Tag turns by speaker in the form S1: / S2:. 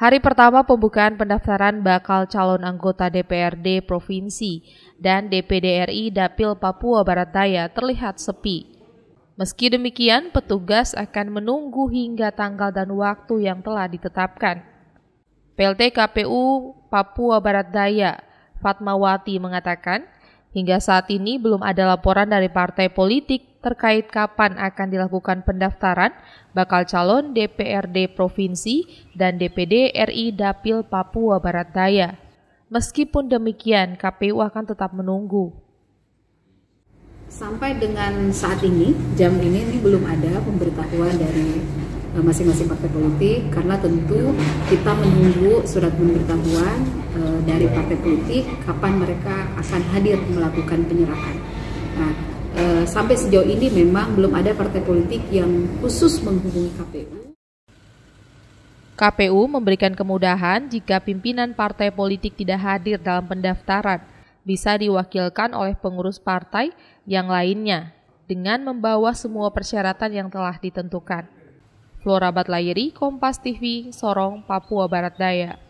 S1: Hari pertama pembukaan pendaftaran bakal calon anggota DPRD Provinsi dan DPD RI Dapil Papua Barat Daya terlihat sepi. Meski demikian, petugas akan menunggu hingga tanggal dan waktu yang telah ditetapkan. PLT KPU Papua Barat Daya, Fatmawati mengatakan, hingga saat ini belum ada laporan dari partai politik terkait kapan akan dilakukan pendaftaran bakal calon DPRD Provinsi dan DPD RI Dapil Papua Barat Daya. Meskipun demikian, KPU akan tetap menunggu.
S2: Sampai dengan saat ini, jam ini, ini belum ada pemberitahuan dari eh, masing-masing partai politik karena tentu kita menunggu surat pemberitahuan e, dari partai politik kapan mereka akan hadir melakukan penyerahan. Nah, Eh, sampai sejauh ini memang belum ada partai politik yang khusus menghubungi KPU.
S1: KPU memberikan kemudahan jika pimpinan partai politik tidak hadir dalam pendaftaran, bisa diwakilkan oleh pengurus partai yang lainnya dengan membawa semua persyaratan yang telah ditentukan. Flora Batlayeri, Kompas TV, Sorong, Papua Barat Daya.